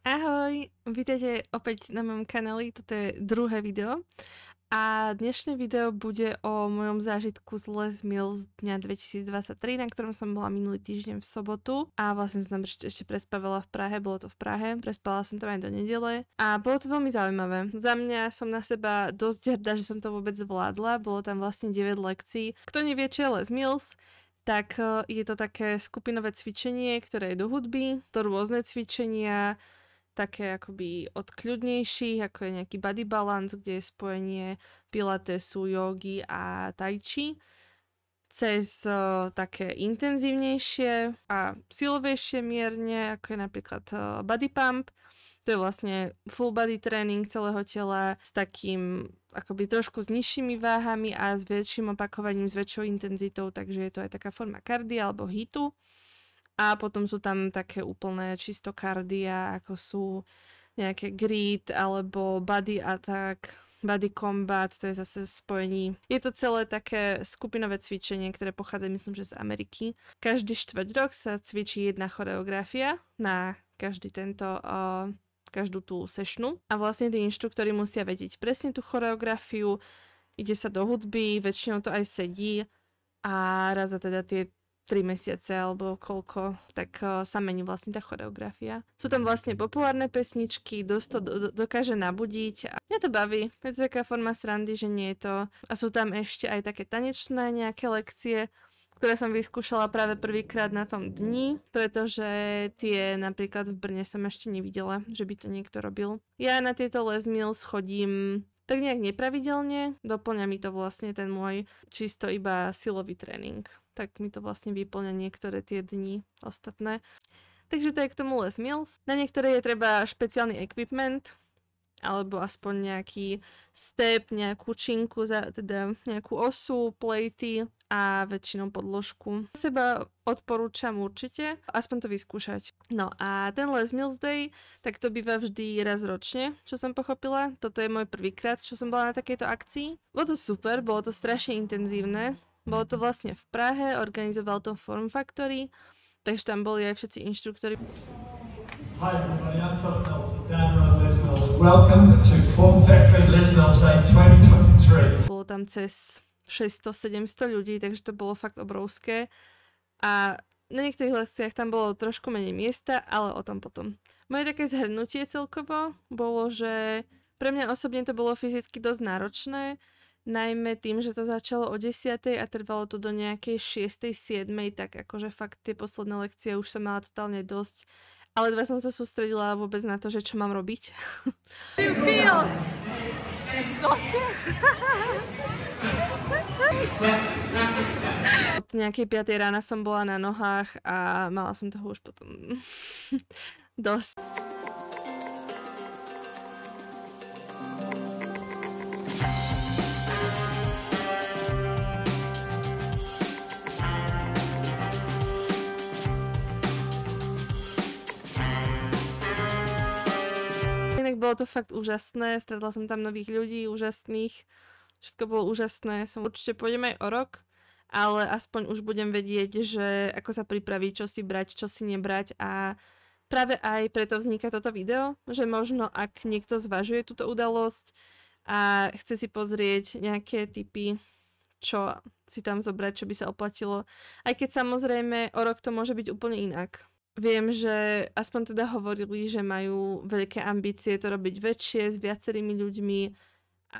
Ahoj, vítajte opäť na mojom kanáli, toto je druhé video a dnešné video bude o mojom zážitku z Les Mills dňa 2023, na ktorom som bola minulý týždeň v sobotu a vlastne som tam ešte, ešte prespávala v Prahe, bolo to v Prahe, prespala som tam aj do nedele a bolo to veľmi zaujímavé. Za mňa som na seba dosť hrdá, že som to vôbec zvládla, bolo tam vlastne 9 lekcií. Kto nevie, čo je Les Mills, tak eh, je to také skupinové cvičenie, ktoré je do hudby, to rôzne cvičenia, také akoby od kľudnejších, ako je nejaký body balance, kde je spojenie pilatesu, jogi a tai chi, cez uh, také intenzívnejšie a silovejšie mierne, ako je napríklad uh, body pump, to je vlastne full body tréning celého tela s takým akoby trošku s nižšími váhami a s väčším opakovaním, s väčšou intenzitou, takže je to aj taká forma kardia alebo hitu. A potom sú tam také úplné čisto kardia, ako sú nejaké grid alebo body attack, body combat, to je zase spojení. Je to celé také skupinové cvičenie, ktoré pochádza, myslím, že z Ameriky. Každý štvrť rok sa cvičí jedna choreografia na každý tento uh, každú tú sešnu a vlastne tí inštruktori musia vedieť presne tú choreografiu, ide sa do hudby, väčšinou to aj sedí a raz za teda tie 3 mesiace alebo koľko, tak eh, sa mení vlastne tá choreografia. Sú tam mhm. vlastne populárne pesničky, dosť to do, dokáže nabudiť. A mňa to baví, je to taká forma srandy, že nie je to. A sú tam ešte aj také tanečné nejaké lekcie, ktoré som vyskúšala práve prvýkrát na tom dni, pretože tie napríklad v Brne som ešte nevidela, že by to niekto robil. Ja na tieto Les Mills chodím tak nejak nepravidelne, doplňa mi to vlastne ten môj čisto iba silový tréning tak mi to vlastne vyplňa niektoré tie dni ostatné. Takže to je k tomu Les Mills. Na niektoré je treba špeciálny equipment, alebo aspoň nejaký step, nejakú činku, teda nejakú osu, plejty a väčšinou podložku. Seba odporúčam určite, aspoň to vyskúšať. No a ten Les Mills Day, tak to býva vždy raz ročne, čo som pochopila. Toto je môj prvýkrát, čo som bola na takejto akcii. Bolo to super, bolo to strašne intenzívne. Bolo to mhm. vlastne v Prahe, organizoval to Form Factory, takže tam boli aj všetci inštruktori. Hi everybody, I'm Nelson, founder of Welcome to Form Factory Day 2023. Bolo tam cez 600-700 ľudí, takže to bolo fakt obrovské. A na niektorých lekciách tam bolo trošku menej miesta, ale o tom potom. Moje také zhrnutie celkovo bolo, že pre mňa osobne to bolo fyzicky dosť náročné, najmä tým, že to začalo o 10. a trvalo to do nejakej 6. 7. tak akože fakt tie posledné lekcie už som mala totálne dosť. Ale dva som sa sústredila vôbec na to, že čo mám robiť. Do you feel Od nejakej 5. rána som bola na nohách a mala som toho už potom dosť. inak bolo to fakt úžasné, stretla som tam nových ľudí, úžasných, všetko bolo úžasné, som určite pôjdem aj o rok, ale aspoň už budem vedieť, že ako sa pripraviť, čo si brať, čo si nebrať a práve aj preto vzniká toto video, že možno ak niekto zvažuje túto udalosť a chce si pozrieť nejaké typy, čo si tam zobrať, čo by sa oplatilo. Aj keď samozrejme o rok to môže byť úplne inak. Viem, že aspoň teda hovorili, že majú veľké ambície to robiť väčšie s viacerými ľuďmi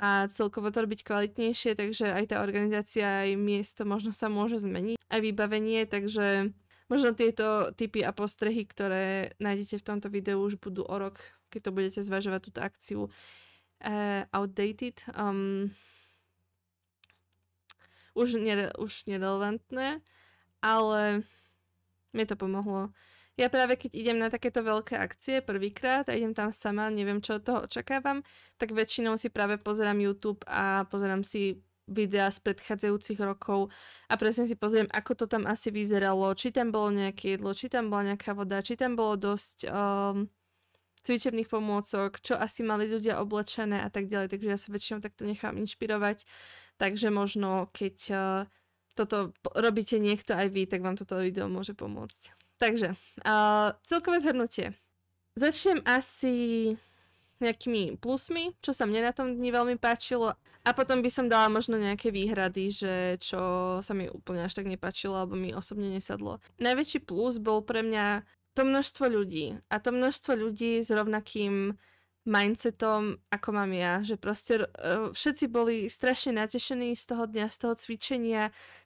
a celkovo to robiť kvalitnejšie, takže aj tá organizácia, aj miesto možno sa môže zmeniť, aj vybavenie, takže možno tieto typy a postrehy, ktoré nájdete v tomto videu, už budú o rok, keď to budete zvažovať túto akciu, uh, outdated, um, už, nere- už nerelevantné, ale mi to pomohlo ja práve keď idem na takéto veľké akcie prvýkrát a idem tam sama, neviem čo od toho očakávam, tak väčšinou si práve pozerám YouTube a pozerám si videá z predchádzajúcich rokov a presne si pozriem, ako to tam asi vyzeralo, či tam bolo nejaké jedlo, či tam bola nejaká voda, či tam bolo dosť um, cvičebných pomôcok, čo asi mali ľudia oblečené a tak ďalej, takže ja sa väčšinou takto nechám inšpirovať, takže možno keď uh, toto robíte niekto aj vy, tak vám toto video môže pomôcť. Takže, uh, celkové zhrnutie. Začnem asi nejakými plusmi, čo sa mne na tom dni veľmi páčilo. A potom by som dala možno nejaké výhrady, že čo sa mi úplne až tak nepáčilo alebo mi osobne nesadlo. Najväčší plus bol pre mňa to množstvo ľudí. A to množstvo ľudí s rovnakým mindsetom, ako mám ja, že proste uh, všetci boli strašne natešení z toho dňa, z toho cvičenia,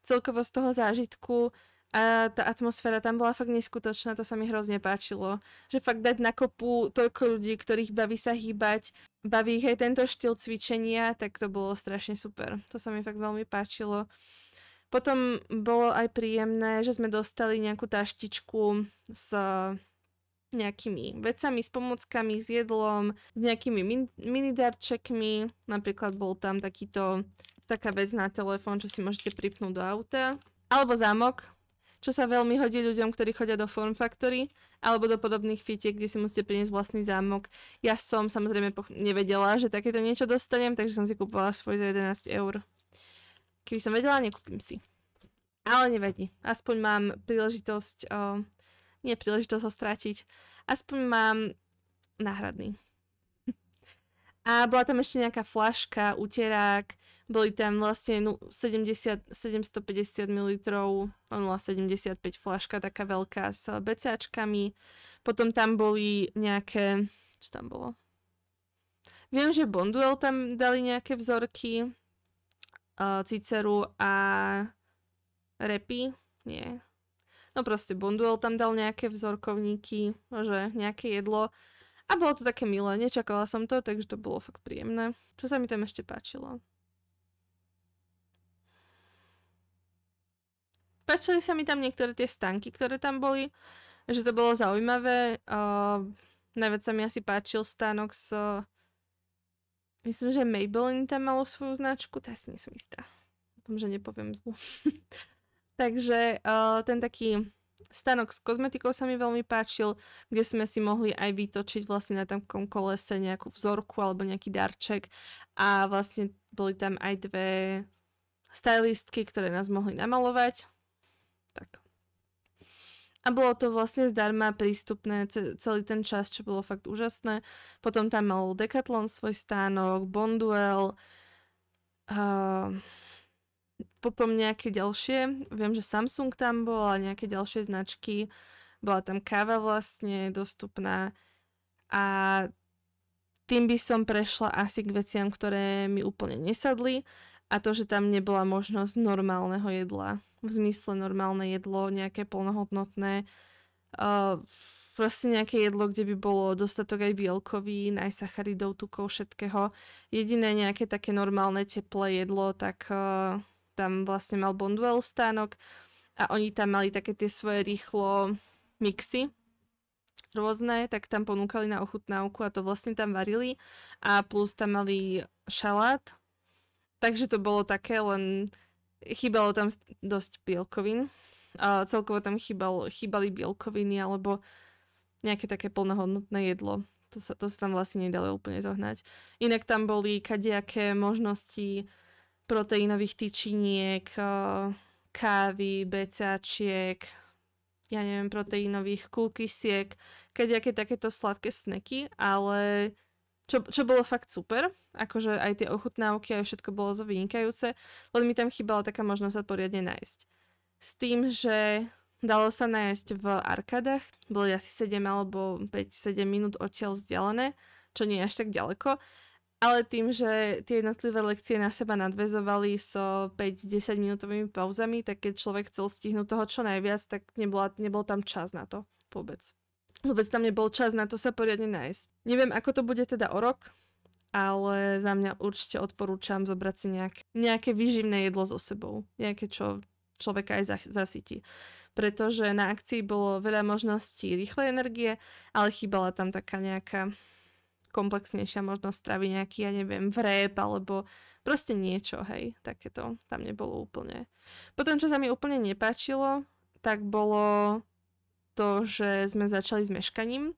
celkovo z toho zážitku a tá atmosféra tam bola fakt neskutočná, to sa mi hrozne páčilo. Že fakt dať na kopu toľko ľudí, ktorých baví sa hýbať, baví ich aj tento štýl cvičenia, tak to bolo strašne super. To sa mi fakt veľmi páčilo. Potom bolo aj príjemné, že sme dostali nejakú taštičku s e, nejakými vecami, s pomockami, s jedlom, s nejakými min- minidarčekmi. Napríklad bol tam takýto, taká vec na telefón, čo si môžete pripnúť do auta. Alebo zámok, čo sa veľmi hodí ľuďom, ktorí chodia do Form Factory alebo do podobných fitiek, kde si musíte priniesť vlastný zámok. Ja som samozrejme nevedela, že takéto niečo dostanem, takže som si kúpila svoj za 11 eur. Keby som vedela, nekúpim si. Ale nevadí, aspoň mám príležitosť, o, nie príležitosť ho strátiť, aspoň mám náhradný. A bola tam ešte nejaká flaška, uterák, boli tam vlastne 70, 750 ml, 75 flaška, taká veľká s BCAčkami. Potom tam boli nejaké, čo tam bolo? Viem, že Bonduel tam dali nejaké vzorky, uh, Ciceru a Repy, nie. No proste Bonduel tam dal nejaké vzorkovníky, že nejaké jedlo a bolo to také milé, nečakala som to, takže to bolo fakt príjemné. Čo sa mi tam ešte páčilo? Páčili sa mi tam niektoré tie stanky, ktoré tam boli, že to bolo zaujímavé. Uh, najviac sa mi asi páčil stánok s... Uh, myslím, že Maybelline tam malo svoju značku, tá si nie som istá. že nepoviem zlu. Takže uh, ten taký Stanok s kozmetikou sa mi veľmi páčil, kde sme si mohli aj vytočiť vlastne na tamkom kolese nejakú vzorku alebo nejaký darček a vlastne boli tam aj dve stylistky, ktoré nás mohli namalovať. Tak. A bolo to vlastne zdarma prístupné celý ten čas, čo bolo fakt úžasné. Potom tam mal Decathlon svoj stánok, Bonduel, uh, potom nejaké ďalšie, viem, že Samsung tam bol a nejaké ďalšie značky, bola tam káva vlastne dostupná a tým by som prešla asi k veciam, ktoré mi úplne nesadli a to, že tam nebola možnosť normálneho jedla. V zmysle normálne jedlo, nejaké plnohodnotné, uh, proste nejaké jedlo, kde by bolo dostatok aj bielkovín, aj sacharidov, tukov, všetkého. Jediné nejaké také normálne teplé jedlo, tak uh, tam vlastne mal Bonduel stánok a oni tam mali také tie svoje rýchlo mixy rôzne, tak tam ponúkali na ochutnávku a to vlastne tam varili a plus tam mali šalát, takže to bolo také, len chýbalo tam dosť bielkovín. A celkovo tam chýbal, chýbali bielkoviny alebo nejaké také plnohodnotné jedlo. To sa, to sa tam vlastne nedalo úplne zohnať. Inak tam boli kadejaké možnosti proteínových tyčiniek, eh, kávy, becačiek, ja neviem, proteínových kúkysiek, keď aké takéto sladké sneky, ale čo, čo bolo fakt super, akože aj tie ochutnávky, aj všetko bolo to vynikajúce, len mi tam chýbala taká možnosť sa poriadne nájsť. S tým, že dalo sa nájsť v arkadách, boli asi 7 alebo 5-7 minút odtiaľ vzdialené, čo nie je až tak ďaleko, ale tým, že tie jednotlivé lekcie na seba nadvezovali so 5-10 minútovými pauzami, tak keď človek chcel stihnúť toho čo najviac, tak nebola, nebol tam čas na to vôbec. Vôbec tam nebol čas na to sa poriadne nájsť. Neviem, ako to bude teda o rok, ale za mňa určite odporúčam zobrať si nejak, nejaké výživné jedlo so sebou. Nejaké, čo človeka aj zasytí. Pretože na akcii bolo veľa možností rýchlej energie, ale chýbala tam taká nejaká komplexnejšia možnosť stravy nejaký, ja neviem, vrep alebo proste niečo, hej, takéto tam nebolo úplne. Potom, čo sa mi úplne nepáčilo, tak bolo to, že sme začali s meškaním.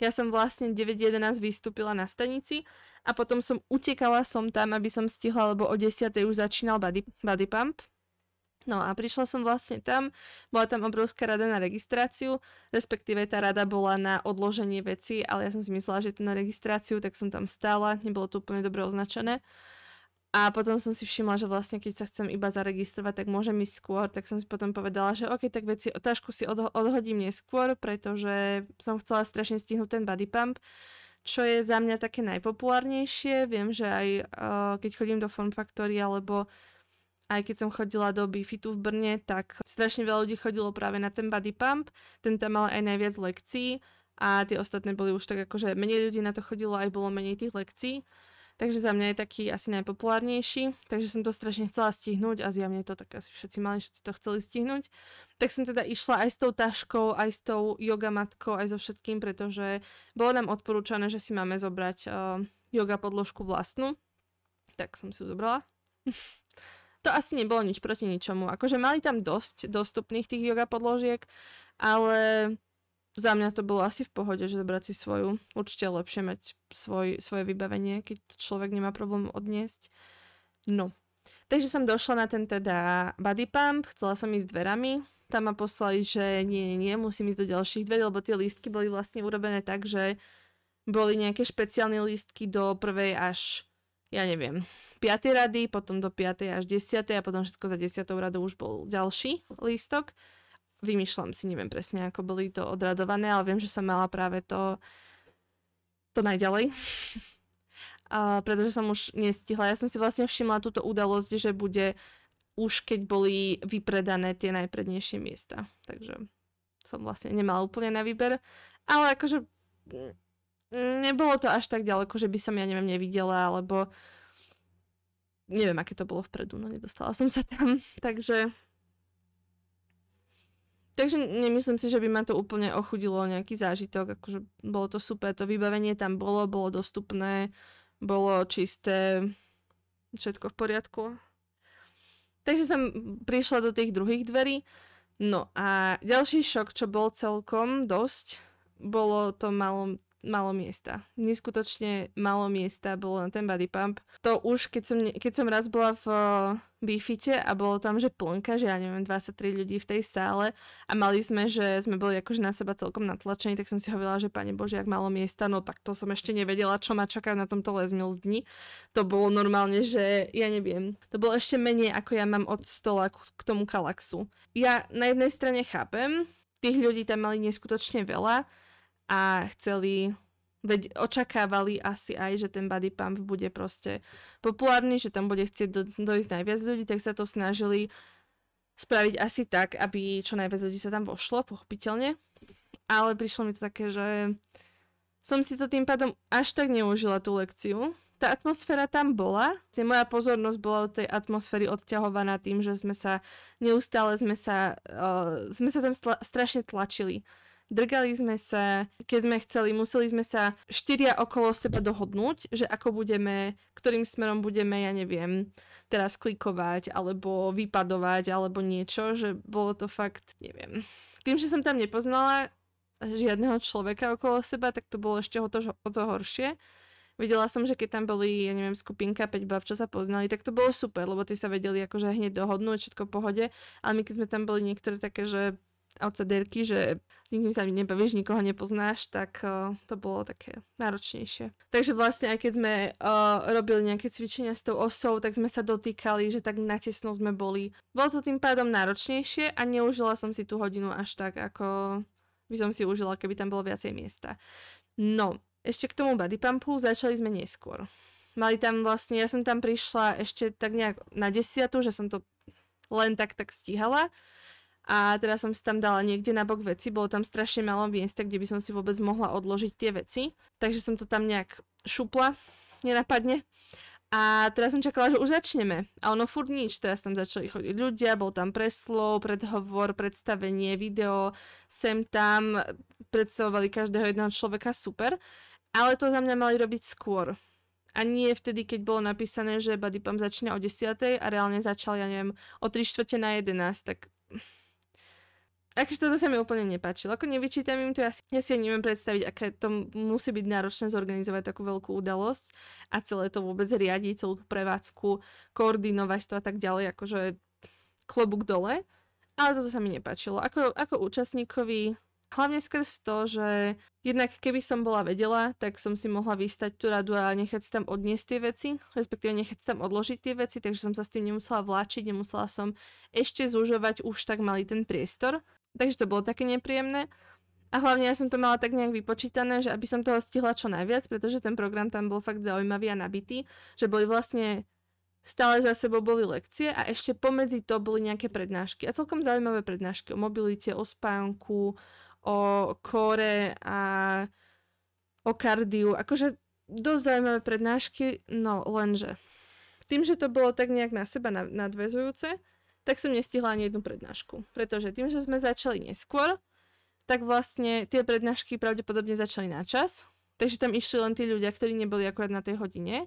Ja som vlastne 9.11 vystúpila na stanici a potom som utekala som tam, aby som stihla, lebo o 10.00 už začínal body, body pump. No a prišla som vlastne tam, bola tam obrovská rada na registráciu, respektíve tá rada bola na odloženie veci, ale ja som si myslela, že je to na registráciu, tak som tam stála, nebolo to úplne dobre označené. A potom som si všimla, že vlastne keď sa chcem iba zaregistrovať, tak môžem ísť skôr, tak som si potom povedala, že ok, tak veci, otážku si odho- odhodím neskôr, pretože som chcela strašne stihnúť ten body pump, čo je za mňa také najpopulárnejšie. Viem, že aj uh, keď chodím do Form Factory alebo aj keď som chodila do Bifitu v Brne, tak strašne veľa ľudí chodilo práve na ten body pump, ten tam mal aj najviac lekcií a tie ostatné boli už tak akože menej ľudí na to chodilo, aj bolo menej tých lekcií. Takže za mňa je taký asi najpopulárnejší, takže som to strašne chcela stihnúť a zjavne to tak asi všetci mali, všetci to chceli stihnúť. Tak som teda išla aj s tou taškou, aj s tou yoga matkou, aj so všetkým, pretože bolo nám odporúčané, že si máme zobrať uh, yoga podložku vlastnú. Tak som si ju zobrala. to asi nebolo nič proti ničomu. Akože mali tam dosť dostupných tých yoga podložiek, ale za mňa to bolo asi v pohode, že zobrať si svoju. Určite lepšie mať svoj, svoje vybavenie, keď človek nemá problém odniesť. No. Takže som došla na ten teda body pump, chcela som ísť dverami, tam ma poslali, že nie, nie, musím ísť do ďalších dverí, lebo tie lístky boli vlastne urobené tak, že boli nejaké špeciálne lístky do prvej až, ja neviem, 5. rady, potom do 5. až 10. a potom všetko za 10. radou už bol ďalší lístok. Vymýšľam si, neviem presne, ako boli to odradované, ale viem, že som mala práve to, to najďalej. a pretože som už nestihla. Ja som si vlastne všimla túto udalosť, že bude už keď boli vypredané tie najprednejšie miesta. Takže som vlastne nemala úplne na výber. Ale akože mm, mm, nebolo to až tak ďaleko, že by som ja neviem nevidela, alebo uh, neviem, aké to bolo vpredu, no nedostala som sa tam. Takže... Takže nemyslím si, že by ma to úplne ochudilo nejaký zážitok, akože bolo to super, to vybavenie tam bolo, bolo dostupné, bolo čisté, všetko v poriadku. Takže som prišla do tých druhých dverí. No a ďalší šok, čo bol celkom dosť, bolo to malo malo miesta. Neskutočne malo miesta bolo na ten body pump. To už, keď som, keď som raz bola v eh, Bifite a bolo tam, že plnka, že ja neviem, 23 ľudí v tej sále a mali sme, že sme boli akože na seba celkom natlačení, tak som si hovorila, že pane Bože, ak malo miesta, no tak to som ešte nevedela, čo ma čaká na tomto lezmil z dni. To bolo normálne, že ja neviem, to bolo ešte menej, ako ja mám od stola k, k tomu kalaxu. Ja na jednej strane chápem, tých ľudí tam mali neskutočne veľa, a chceli Veď očakávali asi aj, že ten body pump bude proste populárny, že tam bude chcieť do, dojsť najviac ľudí, tak sa to snažili spraviť asi tak, aby čo najviac ľudí sa tam vošlo, pochopiteľne. Ale prišlo mi to také, že som si to tým pádom až tak neužila tú lekciu. Tá atmosféra tam bola. Vlastne moja pozornosť bola od tej atmosféry odťahovaná tým, že sme sa neustále sme sa, uh, sme sa tam stla- strašne tlačili Drgali sme sa, keď sme chceli, museli sme sa štyria okolo seba dohodnúť, že ako budeme, ktorým smerom budeme, ja neviem, teraz klikovať, alebo vypadovať, alebo niečo, že bolo to fakt, neviem. Tým, že som tam nepoznala žiadneho človeka okolo seba, tak to bolo ešte o to, o to horšie. Videla som, že keď tam boli, ja neviem, skupinka 5 bab, čo sa poznali, tak to bolo super, lebo tí sa vedeli akože hneď dohodnúť, všetko v pohode. Ale my keď sme tam boli niektoré také, že outsiderky, že s nikým sa nebavíš, nikoho nepoznáš, tak uh, to bolo také náročnejšie. Takže vlastne aj keď sme uh, robili nejaké cvičenia s tou osou, tak sme sa dotýkali, že tak natesno sme boli. Bolo to tým pádom náročnejšie a neužila som si tú hodinu až tak, ako by som si užila, keby tam bolo viacej miesta. No, ešte k tomu body pumpu začali sme neskôr. Mali tam vlastne, ja som tam prišla ešte tak nejak na desiatu, že som to len tak tak stíhala a teraz som si tam dala niekde na bok veci, bolo tam strašne malo miesta, kde by som si vôbec mohla odložiť tie veci, takže som to tam nejak šupla, nenapadne. A teraz som čakala, že už začneme. A ono furt nič, teraz tam začali chodiť ľudia, bol tam preslov, predhovor, predstavenie, video, sem tam, predstavovali každého jedného človeka super, ale to za mňa mali robiť skôr. A nie vtedy, keď bolo napísané, že Buddy Pump začne o 10. a reálne začal, ja neviem, o 3 čtvrte na 11, tak Akože toto sa mi úplne nepáčilo. Ako nevyčítam im to, ja si, ja si neviem predstaviť, aké to musí byť náročné zorganizovať takú veľkú udalosť a celé to vôbec riadiť, celú tú prevádzku, koordinovať to a tak ďalej, akože klobúk dole. Ale toto sa mi nepáčilo. Ako, ako účastníkovi, hlavne skrz to, že jednak keby som bola vedela, tak som si mohla vystať tú radu a nechať si tam odniesť tie veci, respektíve nechať si tam odložiť tie veci, takže som sa s tým nemusela vláčiť, nemusela som ešte zúžovať už tak malý ten priestor. Takže to bolo také nepríjemné. A hlavne ja som to mala tak nejak vypočítané, že aby som toho stihla čo najviac, pretože ten program tam bol fakt zaujímavý a nabitý, že boli vlastne stále za sebou boli lekcie a ešte pomedzi to boli nejaké prednášky. A celkom zaujímavé prednášky o mobilite, o spánku, o kore a o kardiu. Akože dosť zaujímavé prednášky, no lenže tým, že to bolo tak nejak na seba nadvezujúce, tak som nestihla ani jednu prednášku. Pretože tým, že sme začali neskôr, tak vlastne tie prednášky pravdepodobne začali na čas. Takže tam išli len tí ľudia, ktorí neboli akurát na tej hodine.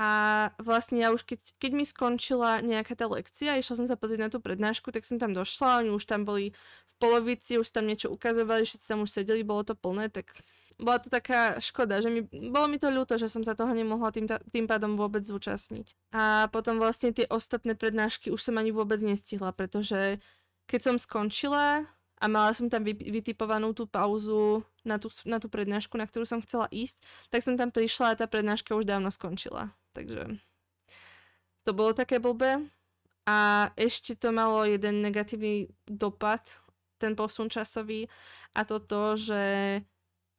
A vlastne ja už, keď, keď mi skončila nejaká tá lekcia, išla som sa pozrieť na tú prednášku, tak som tam došla, oni už tam boli v polovici, už tam niečo ukazovali, všetci tam už sedeli, bolo to plné, tak bola to taká škoda, že mi, bolo mi to ľúto, že som sa toho nemohla tým, tým pádom vôbec zúčastniť. A potom vlastne tie ostatné prednášky už som ani vôbec nestihla, pretože keď som skončila a mala som tam vytipovanú tú pauzu na tú, na tú prednášku, na ktorú som chcela ísť, tak som tam prišla a tá prednáška už dávno skončila. Takže to bolo také blbé. A ešte to malo jeden negatívny dopad, ten posun časový a to to, že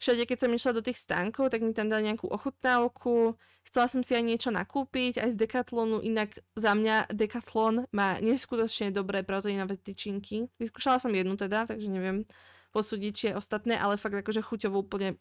Všade, keď som išla do tých stánkov, tak mi tam dali nejakú ochutnávku. Chcela som si aj niečo nakúpiť, aj z Decathlonu. Inak za mňa Decathlon má neskutočne dobré proteínové tyčinky. Vyskúšala som jednu teda, takže neviem posúdiť, či je ostatné, ale fakt akože chuťovo úplne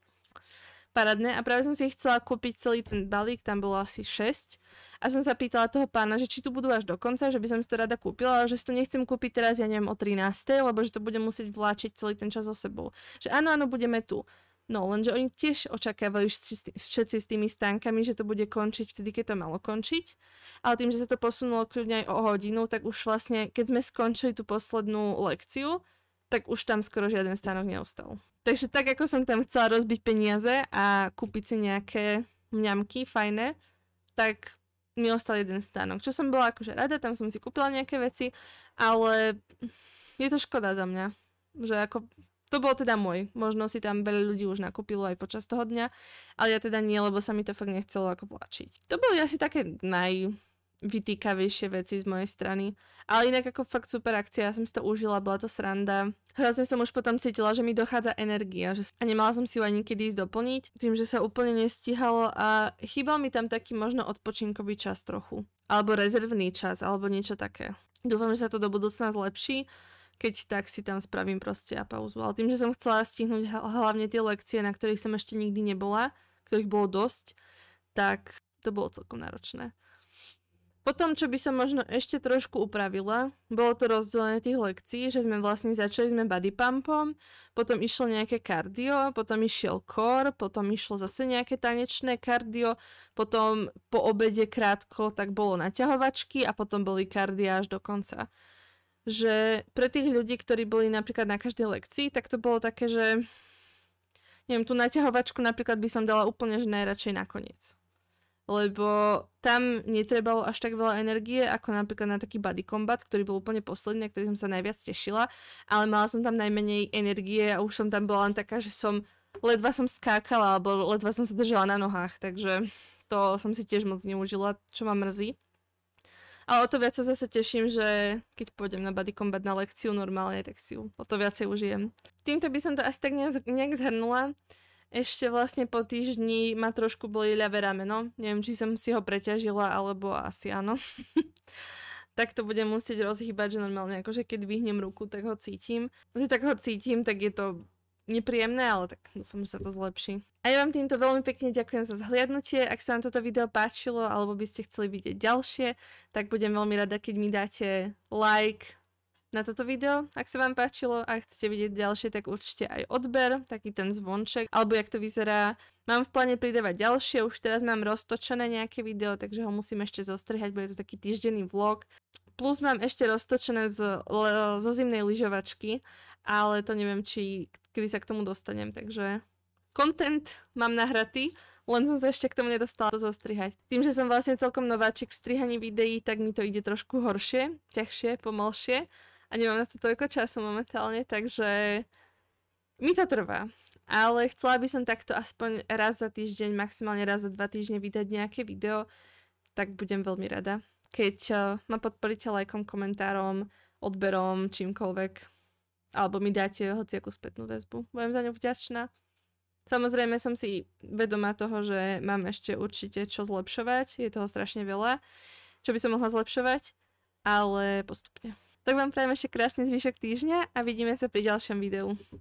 parádne a práve som si chcela kúpiť celý ten balík, tam bolo asi 6 a som sa pýtala toho pána, že či tu budú až do konca, že by som si to rada kúpila, ale že si to nechcem kúpiť teraz, ja neviem, o 13, lebo že to budem musieť vláčiť celý ten čas so sebou. Že áno, áno, budeme tu. No, lenže oni tiež očakávali všetci s tými stánkami, že to bude končiť vtedy, keď to malo končiť. Ale tým, že sa to posunulo kľudne aj o hodinu, tak už vlastne, keď sme skončili tú poslednú lekciu, tak už tam skoro žiaden stánok neostal. Takže tak, ako som tam chcela rozbiť peniaze a kúpiť si nejaké mňamky fajné, tak mi ostal jeden stánok. Čo som bola akože rada, tam som si kúpila nejaké veci, ale je to škoda za mňa. Že ako to bol teda môj. Možno si tam veľa ľudí už nakúpilo aj počas toho dňa, ale ja teda nie, lebo sa mi to fakt nechcelo ako plačiť. To boli asi také naj vytýkavejšie veci z mojej strany. Ale inak ako fakt super akcia, ja som si to užila, bola to sranda. Hrozne som už potom cítila, že mi dochádza energia že... a nemala som si ju ani kedy ísť doplniť, tým, že sa úplne nestihalo a chýbal mi tam taký možno odpočinkový čas trochu. Alebo rezervný čas, alebo niečo také. Dúfam, že sa to do budúcna zlepší keď tak si tam spravím proste a pauzu. Ale tým, že som chcela stihnúť hlavne tie lekcie, na ktorých som ešte nikdy nebola, ktorých bolo dosť, tak to bolo celkom náročné. Potom, čo by som možno ešte trošku upravila, bolo to rozdelenie tých lekcií, že sme vlastne začali sme body pumpom, potom išlo nejaké kardio, potom išiel core, potom išlo zase nejaké tanečné kardio, potom po obede krátko tak bolo naťahovačky a potom boli kardia až do konca že pre tých ľudí, ktorí boli napríklad na každej lekcii, tak to bolo také, že neviem, tú naťahovačku napríklad by som dala úplne, že najradšej nakoniec. Lebo tam netrebalo až tak veľa energie, ako napríklad na taký body combat, ktorý bol úplne posledný, na ktorý som sa najviac tešila, ale mala som tam najmenej energie a už som tam bola len taká, že som ledva som skákala, alebo ledva som sa držala na nohách, takže to som si tiež moc neužila, čo ma mrzí. Ale o to viac sa zase teším, že keď pôjdem na body combat na lekciu normálne, tak si ju o to viacej užijem. Týmto by som to asi tak nejak zhrnula. Ešte vlastne po týždni ma trošku boli ľavé rameno. Neviem, či som si ho preťažila, alebo asi áno. tak to budem musieť rozhýbať, že normálne akože keď vyhnem ruku, tak ho cítim. Že tak ho cítim, tak je to nepríjemné, ale tak dúfam, že sa to zlepší. A ja vám týmto veľmi pekne ďakujem za zhliadnutie. Ak sa vám toto video páčilo alebo by ste chceli vidieť ďalšie, tak budem veľmi rada, keď mi dáte like, na toto video. Ak sa vám páčilo a chcete vidieť ďalšie, tak určite aj odber, taký ten zvonček, alebo jak to vyzerá. Mám v pláne pridávať ďalšie, už teraz mám roztočené nejaké video, takže ho musím ešte zostrihať, bude to taký týždenný vlog. Plus mám ešte roztočené z, zo zimnej lyžovačky ale to neviem, či kedy sa k tomu dostanem, takže Content mám nahratý, len som sa ešte k tomu nedostala to zostrihať. Tým, že som vlastne celkom nováčik v strihaní videí, tak mi to ide trošku horšie, ťažšie, pomalšie a nemám na to toľko času momentálne, takže mi to trvá. Ale chcela by som takto aspoň raz za týždeň, maximálne raz za dva týždne vydať nejaké video, tak budem veľmi rada, keď eh, ma podporíte lajkom, komentárom, odberom, čímkoľvek alebo mi dáte hociakú spätnú väzbu. Budem za ňu vďačná. Samozrejme som si vedomá toho, že mám ešte určite čo zlepšovať, je toho strašne veľa, čo by som mohla zlepšovať, ale postupne. Tak vám prajem ešte krásny zvyšok týždňa a vidíme sa pri ďalšom videu.